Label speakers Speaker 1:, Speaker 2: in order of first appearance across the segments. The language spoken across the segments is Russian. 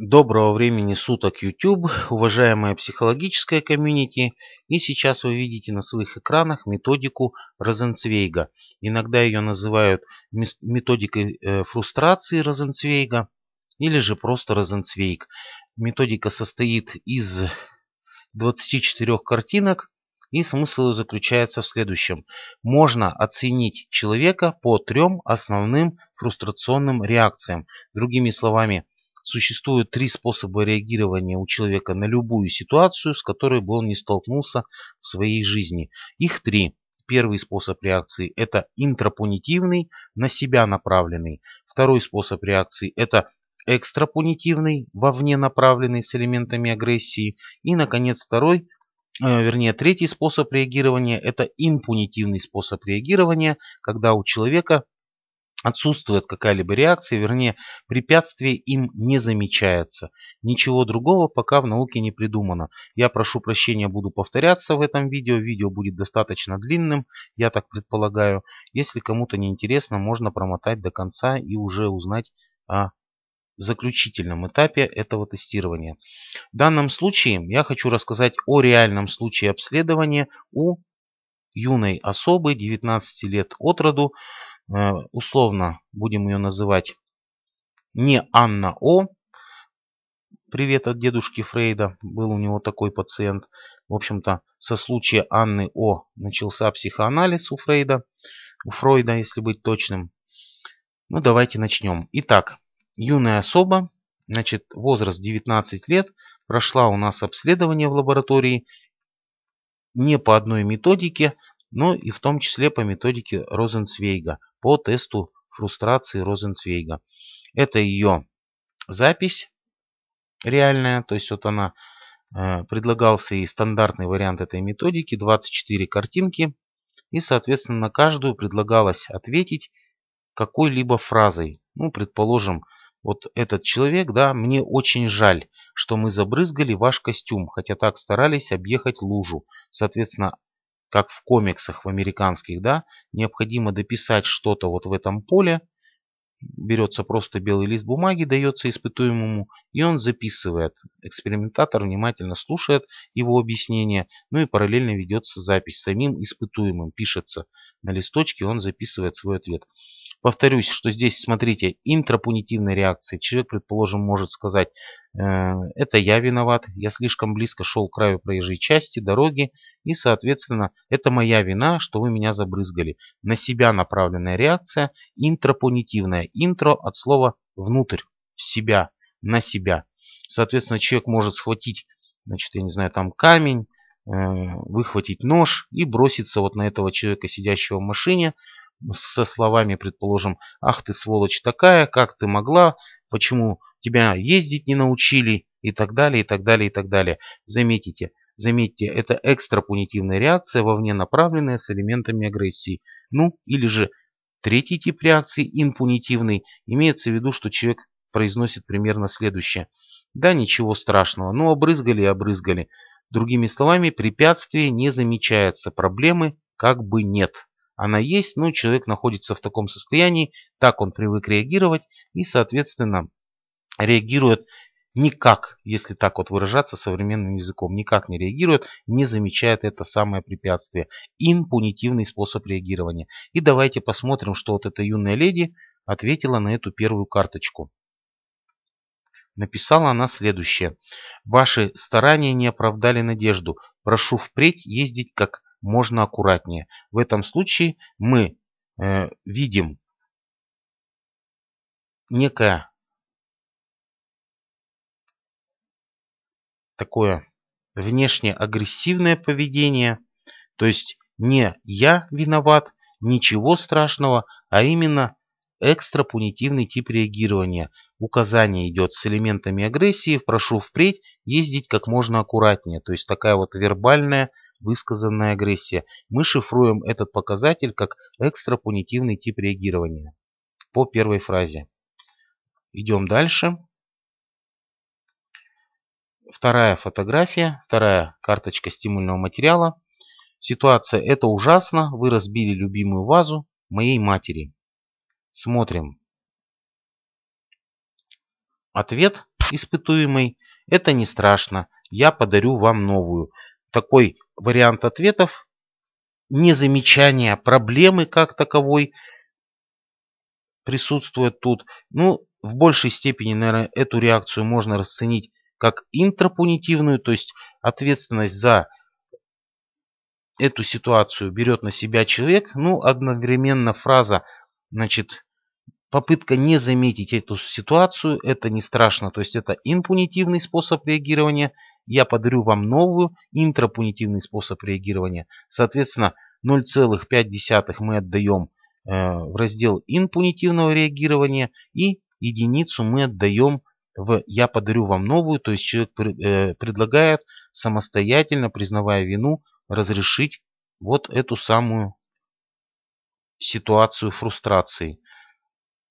Speaker 1: Доброго времени суток YouTube, уважаемая психологическая комьюнити. И сейчас вы видите на своих экранах методику Розенцвейга. Иногда ее называют методикой э, фрустрации Розенцвейга или же просто Розенцвейг. Методика состоит из 24 картинок и смысл заключается в следующем. Можно оценить человека по трем основным фрустрационным реакциям. Другими словами, Существует три способа реагирования у человека на любую ситуацию, с которой бы он не столкнулся в своей жизни. Их три. Первый способ реакции – это интрапунитивный, на себя направленный. Второй способ реакции – это экстрапунитивный, вовне направленный с элементами агрессии. И, наконец, второй э, – вернее, третий способ реагирования – это импунитивный способ реагирования, когда у человека отсутствует какая-либо реакция, вернее, препятствие им не замечается. Ничего другого пока в науке не придумано. Я прошу прощения, буду повторяться в этом видео. Видео будет достаточно длинным, я так предполагаю. Если кому-то не интересно, можно промотать до конца и уже узнать о заключительном этапе этого тестирования. В данном случае я хочу рассказать о реальном случае обследования у юной особы 19 лет от роду Э, условно будем ее называть не Анна О. Привет от дедушки Фрейда, был у него такой пациент. В общем-то, со случая Анны О начался психоанализ у Фрейда, у Фрейда, если быть точным. Ну, давайте начнем. Итак, юная особа, значит, возраст 19 лет, прошла у нас обследование в лаборатории не по одной методике, но и в том числе по методике Розенцвейга по тесту фрустрации Розенцвейга. Это ее запись реальная, то есть вот она э, предлагался и стандартный вариант этой методики, 24 картинки, и, соответственно, на каждую предлагалось ответить какой-либо фразой. Ну, предположим, вот этот человек, да, мне очень жаль, что мы забрызгали ваш костюм, хотя так старались объехать лужу. Соответственно, как в комиксах в американских, да, необходимо дописать что-то вот в этом поле, берется просто белый лист бумаги, дается испытуемому, и он записывает. Экспериментатор внимательно слушает его объяснение, ну и параллельно ведется запись. Самим испытуемым пишется на листочке, он записывает свой ответ. Повторюсь, что здесь, смотрите, интрапунитивная реакция. Человек, предположим, может сказать, Э, это я виноват, я слишком близко шел к краю проезжей части, дороги, и, соответственно, это моя вина, что вы меня забрызгали. На себя направленная реакция, интропонитивная. Интро от слова «внутрь», «в себя», «на себя». Соответственно, человек может схватить, значит, я не знаю, там камень, э, выхватить нож и броситься вот на этого человека, сидящего в машине, со словами, предположим, «Ах ты, сволочь такая, как ты могла, почему тебя ездить не научили и так далее, и так далее, и так далее. Заметите, заметьте, это экстрапунитивная реакция, вовне направленная с элементами агрессии. Ну, или же третий тип реакции, инпунитивный имеется в виду, что человек произносит примерно следующее. Да, ничего страшного, но обрызгали и обрызгали. Другими словами, препятствие не замечается, проблемы как бы нет. Она есть, но человек находится в таком состоянии, так он привык реагировать и, соответственно, реагирует никак, если так вот выражаться современным языком, никак не реагирует, не замечает это самое препятствие. Инпунитивный способ реагирования. И давайте посмотрим, что вот эта юная леди ответила на эту первую карточку. Написала она следующее. «Ваши старания не оправдали надежду. Прошу впредь ездить как можно аккуратнее. В этом случае мы э, видим некое такое внешне агрессивное поведение, то есть не «я виноват», ничего страшного, а именно экстрапунитивный тип реагирования. Указание идет с элементами агрессии, прошу впредь ездить как можно аккуратнее. То есть такая вот вербальная высказанная агрессия. Мы шифруем этот показатель как экстрапунитивный тип реагирования по первой фразе. Идем дальше вторая фотография, вторая карточка стимульного материала. Ситуация «Это ужасно, вы разбили любимую вазу моей матери». Смотрим. Ответ испытуемый «Это не страшно, я подарю вам новую». Такой вариант ответов незамечание а проблемы как таковой присутствует тут. Ну, в большей степени, наверное, эту реакцию можно расценить как интрапунитивную, то есть ответственность за эту ситуацию берет на себя человек, ну, одновременно фраза, значит, попытка не заметить эту ситуацию, это не страшно, то есть это импунитивный способ реагирования, я подарю вам новую, интрапунитивный способ реагирования. Соответственно, 0,5 мы отдаем э, в раздел импунитивного реагирования и единицу мы отдаем в «я подарю вам новую», то есть человек э, предлагает самостоятельно, признавая вину, разрешить вот эту самую ситуацию фрустрации.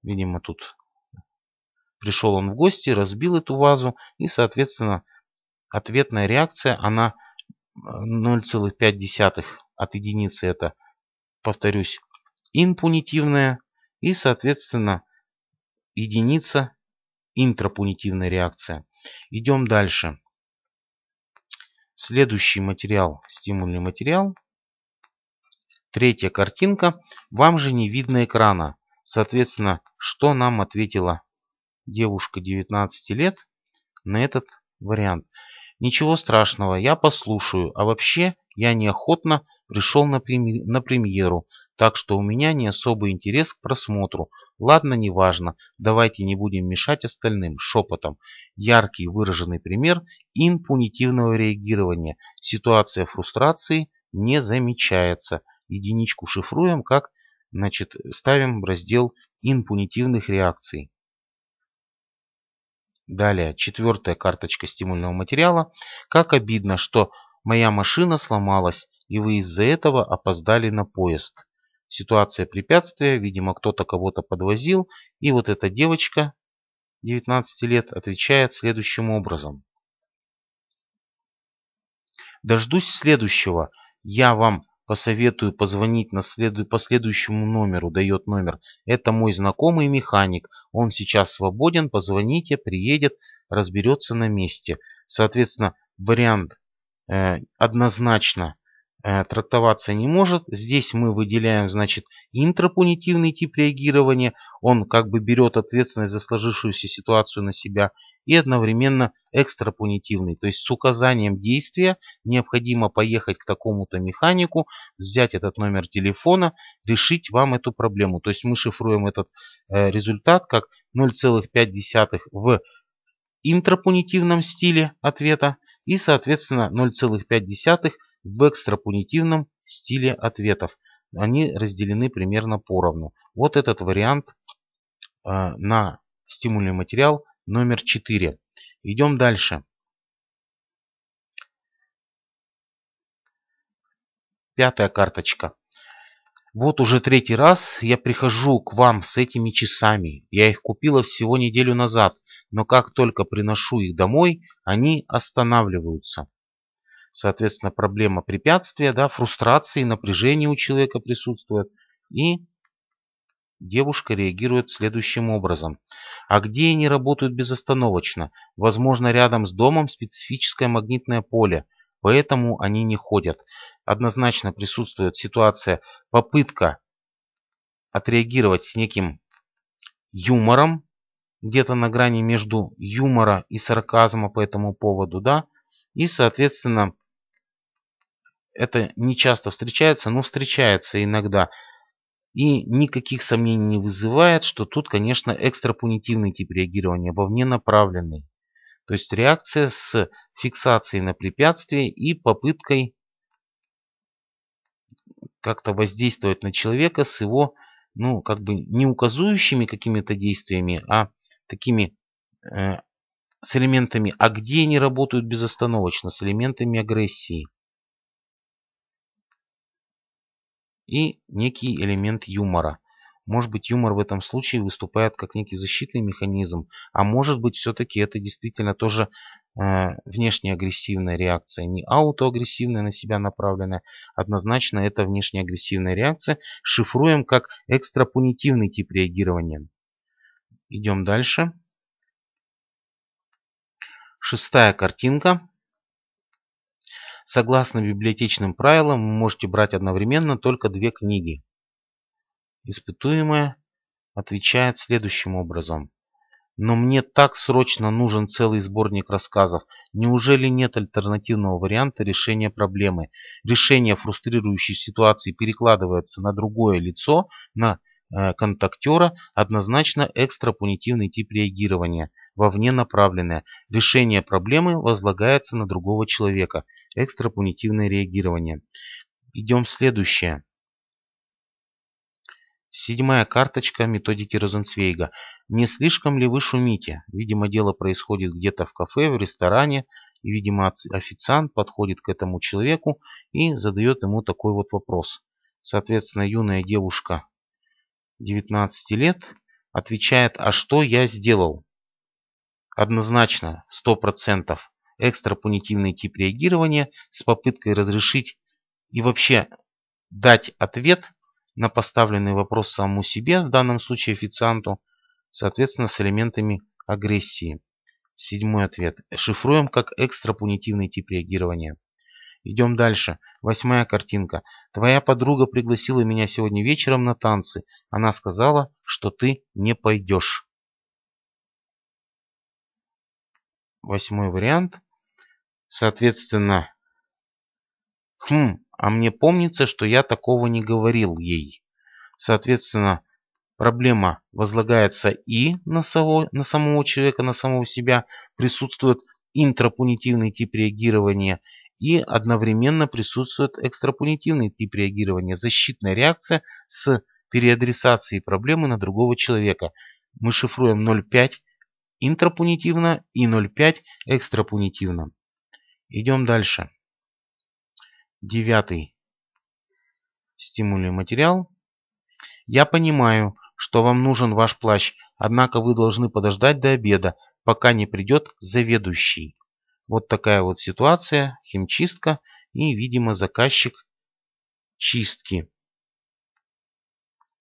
Speaker 1: Видимо, тут пришел он в гости, разбил эту вазу и, соответственно, ответная реакция, она 0,5 а, от единицы, это, повторюсь, инпунитивная и, соответственно, единица интрапунитивная реакция. Идем дальше. Следующий материал, стимульный материал. Третья картинка. Вам же не видно экрана. Соответственно, что нам ответила девушка 19 лет на этот вариант? Ничего страшного, я послушаю, а вообще я неохотно пришел на премьеру, так что у меня не особый интерес к просмотру. Ладно, неважно, давайте не будем мешать остальным шепотом. Яркий выраженный пример импунитивного реагирования. Ситуация фрустрации не замечается. Единичку шифруем как, значит, ставим раздел импунитивных реакций. Далее, четвертая карточка стимульного материала. Как обидно, что моя машина сломалась, и вы из-за этого опоздали на поезд ситуация препятствия, видимо, кто-то кого-то подвозил, и вот эта девочка 19 лет отвечает следующим образом. Дождусь следующего. Я вам посоветую позвонить на следу... по следующему номеру, дает номер. Это мой знакомый механик. Он сейчас свободен, позвоните, приедет, разберется на месте. Соответственно, вариант э, однозначно Э, трактоваться не может. Здесь мы выделяем, значит, интропунитивный тип реагирования. Он как бы берет ответственность за сложившуюся ситуацию на себя. И одновременно экстрапланетивный. То есть с указанием действия необходимо поехать к такому-то механику, взять этот номер телефона, решить вам эту проблему. То есть мы шифруем этот э, результат как 0,5 в интропунитивном стиле ответа и, соответственно, 0,5 в экстрапунитивном стиле ответов. Они разделены примерно поровну. Вот этот вариант э, на стимульный материал номер 4. Идем дальше. Пятая карточка. Вот уже третий раз я прихожу к вам с этими часами. Я их купила всего неделю назад, но как только приношу их домой, они останавливаются соответственно, проблема препятствия, да, фрустрации, напряжение у человека присутствует. И девушка реагирует следующим образом. А где они работают безостановочно? Возможно, рядом с домом специфическое магнитное поле, поэтому они не ходят. Однозначно присутствует ситуация попытка отреагировать с неким юмором, где-то на грани между юмора и сарказма по этому поводу, да, и, соответственно, это не часто встречается, но встречается иногда. И никаких сомнений не вызывает, что тут, конечно, экстрапунитивный тип реагирования, вовне направленный. То есть реакция с фиксацией на препятствие и попыткой как-то воздействовать на человека с его, ну, как бы не указующими какими-то действиями, а такими э, с элементами «а где» они работают безостановочно, с элементами агрессии. и некий элемент юмора. Может быть, юмор в этом случае выступает как некий защитный механизм, а может быть, все-таки это действительно тоже э, внешне агрессивная реакция, не аутоагрессивная на себя направленная. Однозначно это внешне агрессивная реакция. Шифруем как экстрапунитивный тип реагирования. Идем дальше. Шестая картинка. Согласно библиотечным правилам, вы можете брать одновременно только две книги. Испытуемая отвечает следующим образом. Но мне так срочно нужен целый сборник рассказов. Неужели нет альтернативного варианта решения проблемы? Решение фрустрирующей ситуации перекладывается на другое лицо, на э, контактера, однозначно экстрапунитивный тип реагирования – вовне направленное. Решение проблемы возлагается на другого человека. Экстрапунитивное реагирование. Идем в следующее. Седьмая карточка методики Розенцвейга. Не слишком ли вы шумите? Видимо, дело происходит где-то в кафе, в ресторане. И, видимо, официант подходит к этому человеку и задает ему такой вот вопрос. Соответственно, юная девушка 19 лет отвечает «А что я сделал?» однозначно 100% экстрапунитивный тип реагирования с попыткой разрешить и вообще дать ответ на поставленный вопрос самому себе, в данном случае официанту, соответственно, с элементами агрессии. Седьмой ответ. Шифруем как экстрапунитивный тип реагирования. Идем дальше. Восьмая картинка. Твоя подруга пригласила меня сегодня вечером на танцы. Она сказала, что ты не пойдешь. восьмой вариант. Соответственно, хм, а мне помнится, что я такого не говорил ей. Соответственно, проблема возлагается и на, само, на самого человека, на самого себя, присутствует интрапунитивный тип реагирования и одновременно присутствует экстрапунитивный тип реагирования, защитная реакция с переадресацией проблемы на другого человека. Мы шифруем 0,5 интрапунитивно и 0,5 экстрапунитивно. Идем дальше. Девятый стимульный материал. Я понимаю, что вам нужен ваш плащ, однако вы должны подождать до обеда, пока не придет заведующий. Вот такая вот ситуация, химчистка и, видимо, заказчик чистки.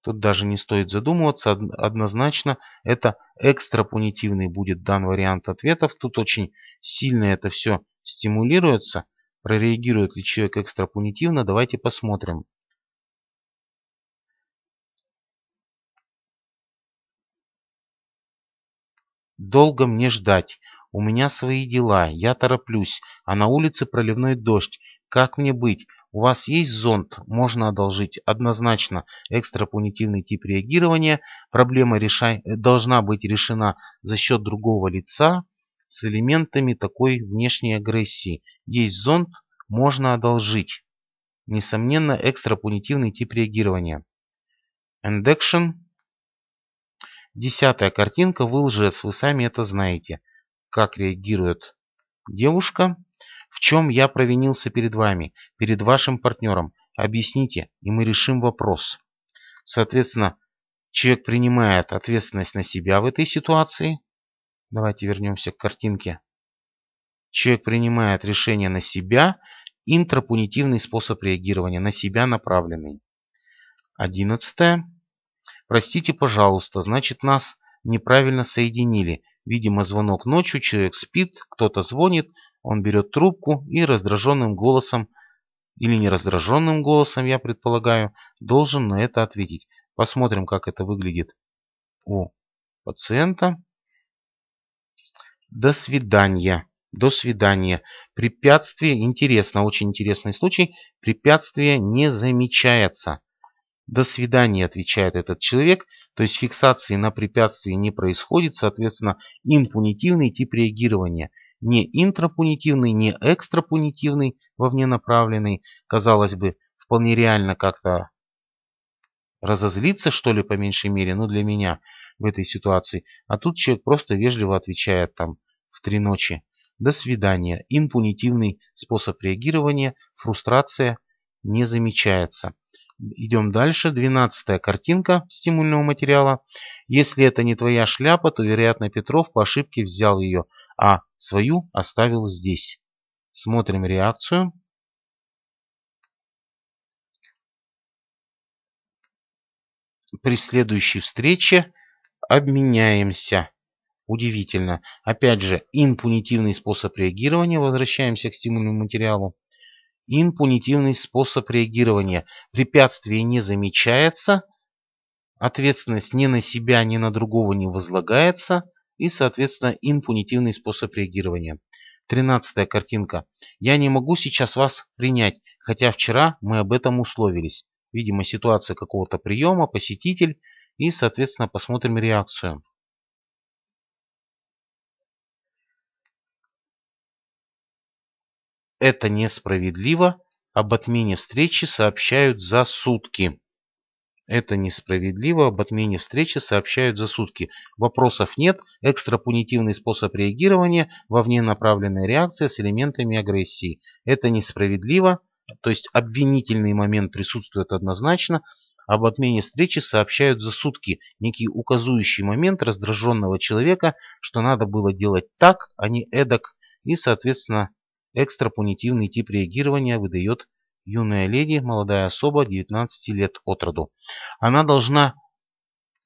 Speaker 1: Тут даже не стоит задумываться, однозначно это экстрапунитивный будет дан вариант ответов. Тут очень сильно это все стимулируется. Прореагирует ли человек экстрапунитивно, давайте посмотрим. Долго мне ждать. У меня свои дела, я тороплюсь, а на улице проливной дождь. Как мне быть? У вас есть зонд, можно одолжить. Однозначно, экстрапунитивный тип реагирования. Проблема реша... Э, должна быть решена за счет другого лица с элементами такой внешней агрессии. Есть зонд, можно одолжить. Несомненно, экстрапунитивный тип реагирования. End action. Десятая картинка. Вы лжец, вы сами это знаете. Как реагирует девушка? В чем я провинился перед вами, перед вашим партнером? Объясните, и мы решим вопрос. Соответственно, человек принимает ответственность на себя в этой ситуации. Давайте вернемся к картинке. Человек принимает решение на себя, интрапунитивный способ реагирования, на себя направленный. Одиннадцатое. Простите, пожалуйста, значит нас неправильно соединили. Видимо, звонок ночью, человек спит, кто-то звонит – он берет трубку и раздраженным голосом, или не раздраженным голосом, я предполагаю, должен на это ответить. Посмотрим, как это выглядит у пациента. До свидания. До свидания. Препятствие, интересно, очень интересный случай, препятствие не замечается. До свидания, отвечает этот человек, то есть фиксации на препятствии не происходит, соответственно, импунитивный тип реагирования – не интрапунитивный, не экстрапунитивный, вовне направленный. Казалось бы, вполне реально как-то разозлиться, что ли, по меньшей мере, ну для меня в этой ситуации. А тут человек просто вежливо отвечает там в три ночи. До свидания. Инпунитивный способ реагирования, фрустрация не замечается. Идем дальше. Двенадцатая картинка стимульного материала. Если это не твоя шляпа, то, вероятно, Петров по ошибке взял ее, а Свою оставил здесь. Смотрим реакцию. При следующей встрече обменяемся. Удивительно. Опять же, инпунитивный способ реагирования. Возвращаемся к стимульному материалу. Инпунитивный способ реагирования. Препятствие не замечается. Ответственность ни на себя, ни на другого не возлагается и, соответственно, импунитивный способ реагирования. Тринадцатая картинка. Я не могу сейчас вас принять, хотя вчера мы об этом условились. Видимо, ситуация какого-то приема, посетитель и, соответственно, посмотрим реакцию. Это несправедливо. Об отмене встречи сообщают за сутки. Это несправедливо, об отмене встречи сообщают за сутки. Вопросов нет, экстрапунитивный способ реагирования во вненаправленной реакция с элементами агрессии. Это несправедливо, то есть обвинительный момент присутствует однозначно, об отмене встречи сообщают за сутки, некий указующий момент раздраженного человека, что надо было делать так, а не эдак, и, соответственно, экстрапунитивный тип реагирования выдает юная леди, молодая особа, 19 лет от роду. Она должна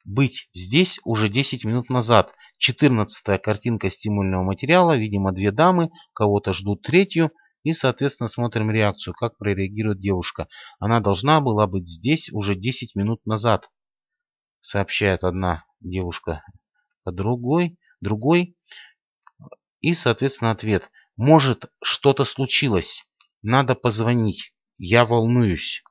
Speaker 1: быть здесь уже 10 минут назад. 14 картинка стимульного материала, видимо, две дамы, кого-то ждут третью. И, соответственно, смотрим реакцию, как прореагирует девушка. Она должна была быть здесь уже 10 минут назад, сообщает одна девушка по другой, другой. И, соответственно, ответ. Может, что-то случилось. Надо позвонить. Я волнуюсь.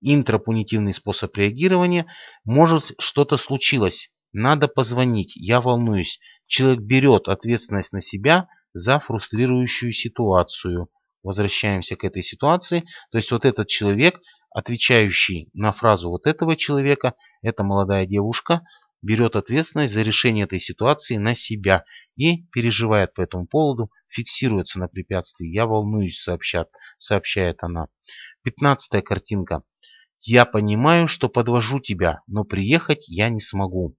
Speaker 1: Интрапунитивный способ реагирования. Может, что-то случилось. Надо позвонить. Я волнуюсь. Человек берет ответственность на себя за фрустрирующую ситуацию. Возвращаемся к этой ситуации. То есть вот этот человек, отвечающий на фразу вот этого человека, это молодая девушка, берет ответственность за решение этой ситуации на себя и переживает по этому поводу, фиксируется на препятствии. «Я волнуюсь», сообщат, сообщает она. Пятнадцатая картинка. «Я понимаю, что подвожу тебя, но приехать я не смогу».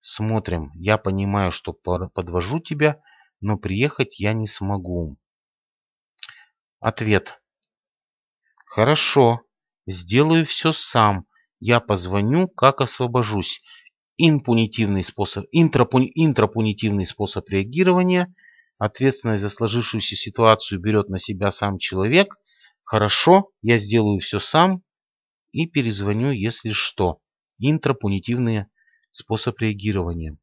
Speaker 1: Смотрим. «Я понимаю, что подвожу тебя, но приехать я не смогу». Ответ. «Хорошо, сделаю все сам, я позвоню, как освобожусь. Инпунитивный способ, интрапуни, интрапунитивный способ реагирования. Ответственность за сложившуюся ситуацию берет на себя сам человек. Хорошо, я сделаю все сам и перезвоню, если что. Интрапунитивный способ реагирования.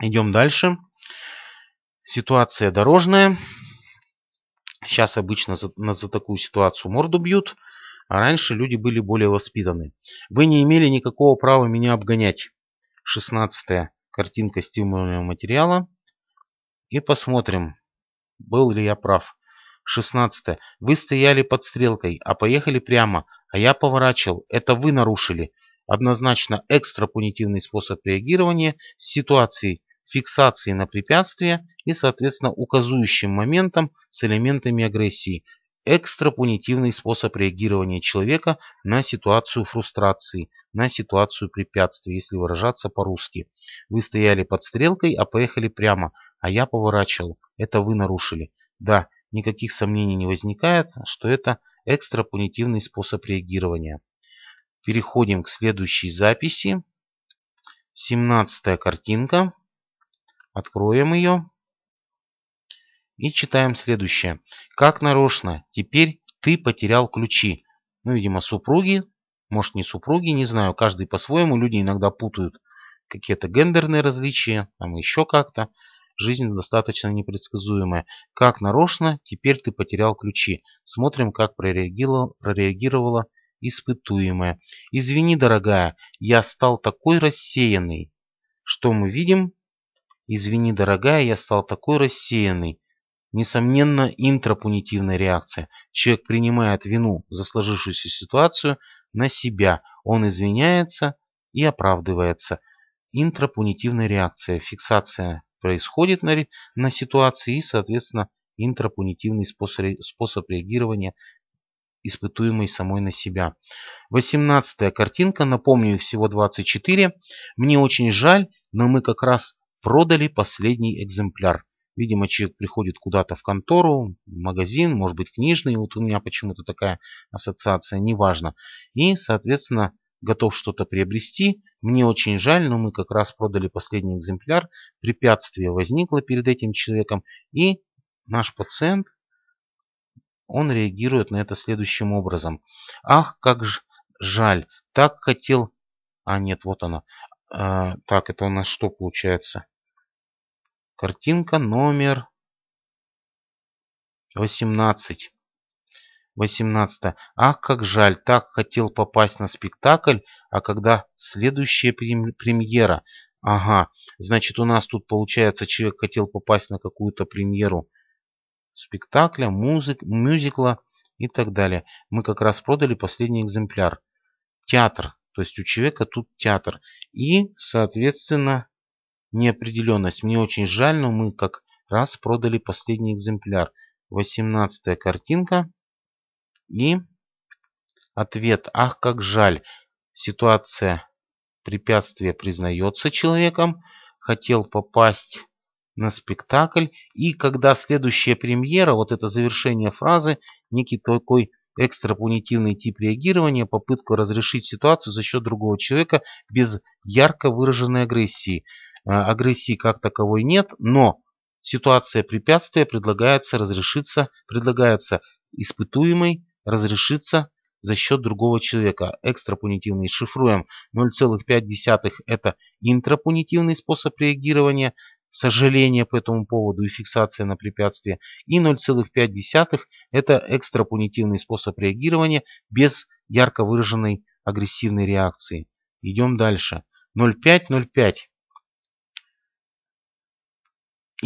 Speaker 1: Идем дальше. Ситуация дорожная. Сейчас обычно за, за такую ситуацию морду бьют. А раньше люди были более воспитаны. Вы не имели никакого права меня обгонять. Шестнадцатая картинка стимульного материала. И посмотрим, был ли я прав. Шестнадцатое. вы стояли под стрелкой, а поехали прямо, а я поворачивал. Это вы нарушили. Однозначно экстрапунитивный способ реагирования с ситуацией фиксации на препятствие и, соответственно, указующим моментом с элементами агрессии, экстрапунитивный способ реагирования человека на ситуацию фрустрации, на ситуацию препятствий, если выражаться по-русски. Вы стояли под стрелкой, а поехали прямо, а я поворачивал. Это вы нарушили. Да, никаких сомнений не возникает, что это экстрапунитивный способ реагирования. Переходим к следующей записи. 17 картинка. Откроем ее и читаем следующее. Как нарочно, теперь ты потерял ключи. Ну, видимо, супруги, может не супруги, не знаю, каждый по-своему, люди иногда путают какие-то гендерные различия, там еще как-то. Жизнь достаточно непредсказуемая. Как нарочно, теперь ты потерял ключи. Смотрим, как прореагировала, прореагировала испытуемая. Извини, дорогая, я стал такой рассеянный. Что мы видим? Извини, дорогая, я стал такой рассеянный. Несомненно, интрапунитивная реакция. Человек принимает вину за сложившуюся ситуацию на себя. Он извиняется и оправдывается. Интрапунитивная реакция. Фиксация происходит на, на ситуации и, соответственно, интрапунитивный способ, способ реагирования испытуемой самой на себя. 18 картинка, напомню, их всего 24. Мне очень жаль, но мы как раз продали последний экземпляр. Видимо, человек приходит куда-то в контору, в магазин, может быть, книжный. Вот у меня почему-то такая ассоциация, неважно. И, соответственно, готов что-то приобрести. Мне очень жаль, но мы как раз продали последний экземпляр. Препятствие возникло перед этим человеком. И наш пациент, он реагирует на это следующим образом. Ах, как ж жаль, так хотел... А нет, вот она. А, так, это у нас что получается? Картинка номер 18. 18. Ах, как жаль, так хотел попасть на спектакль, а когда следующая премьера? Ага, значит у нас тут получается человек хотел попасть на какую-то премьеру спектакля, музык, мюзикла и так далее. Мы как раз продали последний экземпляр. Театр, то есть у человека тут театр. И, соответственно, неопределенность. Мне очень жаль, но мы как раз продали последний экземпляр. 18 картинка. И ответ. Ах, как жаль. Ситуация препятствия признается человеком. Хотел попасть на спектакль. И когда следующая премьера, вот это завершение фразы, некий такой экстрапунитивный тип реагирования, попытку разрешить ситуацию за счет другого человека без ярко выраженной агрессии. Э, агрессии как таковой нет, но ситуация препятствия предлагается разрешиться, предлагается испытуемой разрешиться за счет другого человека. Экстрапунитивный шифруем 0,5 это интрапунитивный способ реагирования, сожаление по этому поводу и фиксация на препятствие. И 0,5 это экстрапунитивный способ реагирования без ярко выраженной агрессивной реакции. Идем дальше. 0,5, 0,5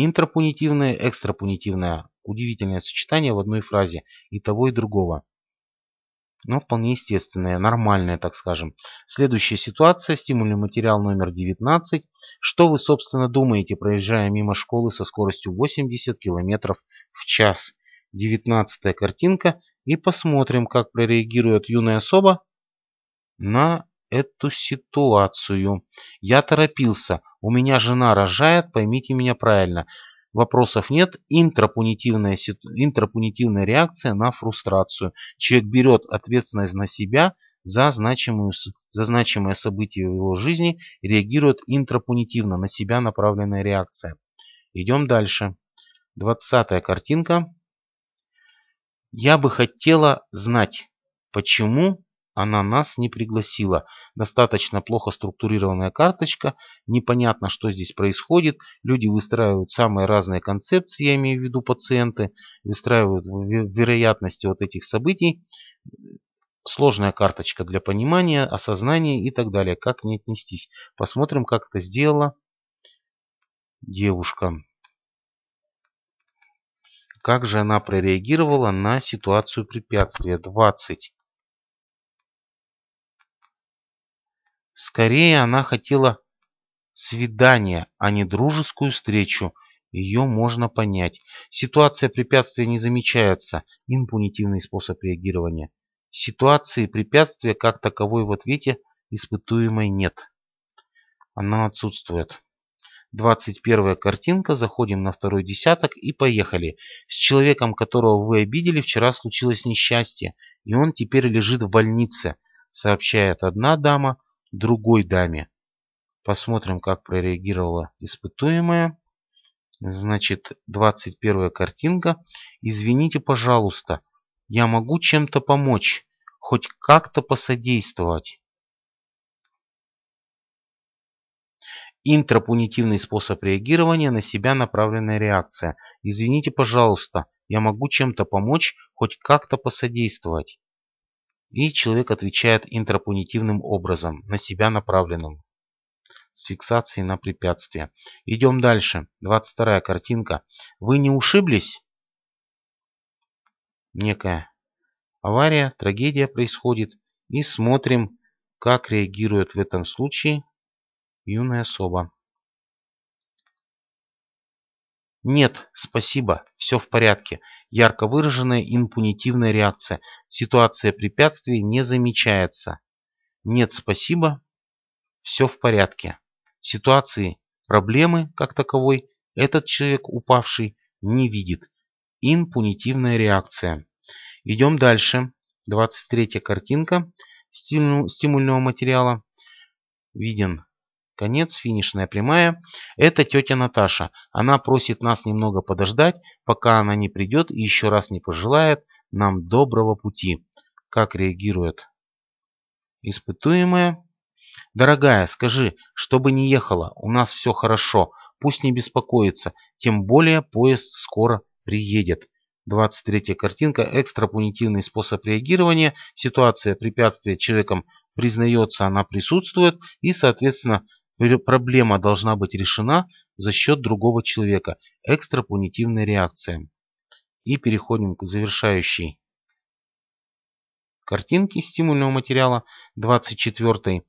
Speaker 1: Интрапунитивное, экстрапунитивное – удивительное сочетание в одной фразе и того, и другого. Но вполне естественное, нормальное, так скажем. Следующая ситуация – стимульный материал номер 19. Что вы, собственно, думаете, проезжая мимо школы со скоростью 80 км в час? 19 картинка. И посмотрим, как прореагирует юная особа на эту ситуацию. Я торопился. У меня жена рожает, поймите меня правильно. Вопросов нет. Интрапунитивная, интрапунитивная реакция на фрустрацию. Человек берет ответственность на себя за, значимую, за значимое событие в его жизни, реагирует интрапунитивно, на себя направленная реакция. Идем дальше. Двадцатая картинка. Я бы хотела знать, почему она нас не пригласила. Достаточно плохо структурированная карточка, непонятно, что здесь происходит. Люди выстраивают самые разные концепции, я имею в виду пациенты, выстраивают вероятности вот этих событий. Сложная карточка для понимания, осознания и так далее. Как не отнестись? Посмотрим, как это сделала девушка. Как же она прореагировала на ситуацию препятствия? 20 Скорее она хотела свидания, а не дружескую встречу. Ее можно понять. Ситуация препятствия не замечается. Импунитивный способ реагирования. Ситуации препятствия как таковой в ответе испытуемой нет. Она отсутствует. 21 картинка, заходим на второй десяток и поехали. С человеком, которого вы обидели, вчера случилось несчастье, и он теперь лежит в больнице, сообщает одна дама, другой даме. Посмотрим, как прореагировала испытуемая. Значит, 21 картинка. Извините, пожалуйста, я могу чем-то помочь, хоть как-то посодействовать. Интрапунитивный способ реагирования на себя направленная реакция. Извините, пожалуйста, я могу чем-то помочь, хоть как-то посодействовать и человек отвечает интрапунитивным образом, на себя направленным, с фиксацией на препятствие. Идем дальше. 22 картинка. Вы не ушиблись? Некая авария, трагедия происходит. И смотрим, как реагирует в этом случае юная особа. Нет, спасибо, все в порядке. Ярко выраженная импунитивная реакция. Ситуация препятствий не замечается. Нет, спасибо, все в порядке. Ситуации, проблемы как таковой этот человек упавший не видит. Инпунитивная реакция. Идем дальше. 23 картинка стимульного материала. Виден Конец, финишная прямая. Это тетя Наташа. Она просит нас немного подождать, пока она не придет и еще раз не пожелает нам доброго пути. Как реагирует испытуемая? Дорогая, скажи, чтобы не ехала, у нас все хорошо, пусть не беспокоится, тем более поезд скоро приедет. 23 картинка. Экстрапунитивный способ реагирования. Ситуация препятствия человеком признается, она присутствует и, соответственно, Проблема должна быть решена за счет другого человека. Экстрапунитивная реакция. И переходим к завершающей картинке стимульного материала 24. Э,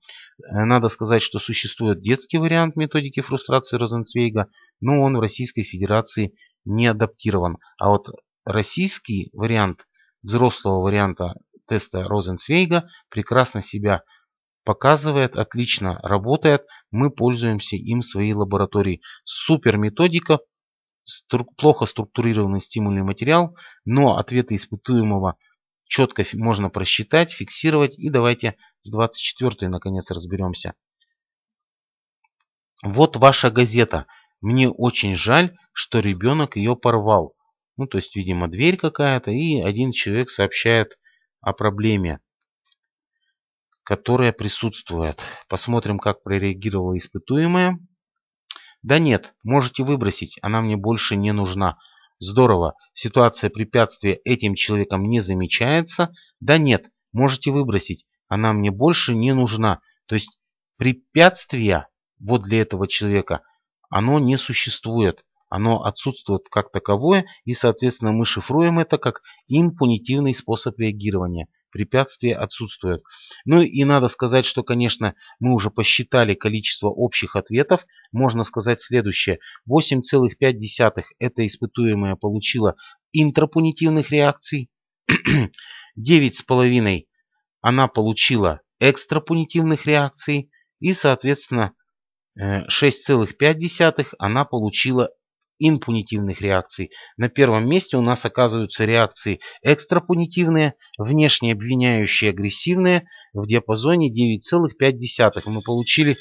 Speaker 1: надо сказать, что существует детский вариант методики фрустрации Розенцвейга, но он в Российской Федерации не адаптирован. А вот российский вариант взрослого варианта теста Розенцвейга прекрасно себя показывает отлично, работает, мы пользуемся им в своей лаборатории. Супер методика, стру плохо структурированный стимульный материал, но ответы испытуемого четко можно просчитать, фиксировать. И давайте с 24 наконец разберемся. Вот ваша газета. Мне очень жаль, что ребенок ее порвал. Ну, то есть, видимо, дверь какая-то, и один человек сообщает о проблеме которая присутствует. Посмотрим, как прореагировала испытуемая. Да нет, можете выбросить, она мне больше не нужна. Здорово, ситуация препятствия этим человеком не замечается. Да нет, можете выбросить, она мне больше не нужна. То есть препятствия вот для этого человека, оно не существует. Оно отсутствует как таковое, и, соответственно, мы шифруем это как импунитивный способ реагирования – препятствия отсутствуют. Ну и надо сказать, что, конечно, мы уже посчитали количество общих ответов. Можно сказать следующее. 8,5 это испытуемое получило интрапунитивных реакций. 9,5 она получила экстрапунитивных реакций. И, соответственно, 6,5 э, она получила инпунитивных реакций. На первом месте у нас оказываются реакции экстрапунитивные, внешне обвиняющие агрессивные в диапазоне 9,5. Мы получили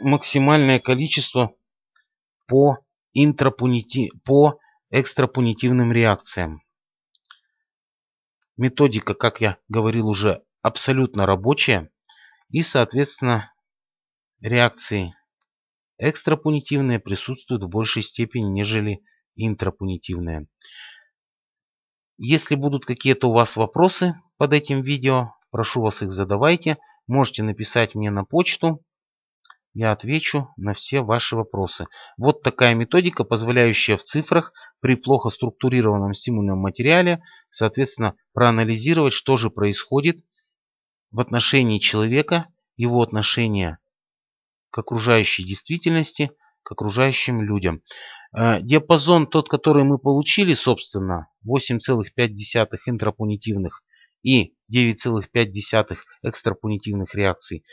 Speaker 1: максимальное количество по, интрапунити... по экстрапунитивным реакциям. Методика, как я говорил уже, абсолютно рабочая. И, соответственно, реакции Экстрапунитивное присутствует в большей степени, нежели интрапунитивное. Если будут какие-то у вас вопросы под этим видео, прошу вас их задавайте. Можете написать мне на почту. Я отвечу на все ваши вопросы. Вот такая методика, позволяющая в цифрах при плохо структурированном стимульном материале, соответственно, проанализировать, что же происходит в отношении человека, его отношения к окружающей действительности, к окружающим людям. Э, диапазон тот, который мы получили, собственно, 8,5 интропунитивных и 9,5 экстрапунитивных реакций,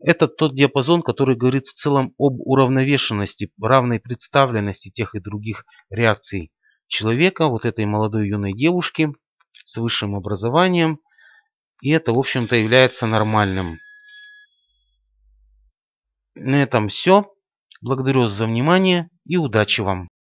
Speaker 1: это тот диапазон, который говорит в целом об уравновешенности, равной представленности тех и других реакций человека, вот этой молодой юной девушки с высшим образованием. И это, в общем-то, является нормальным. На этом все. Благодарю за внимание и удачи вам!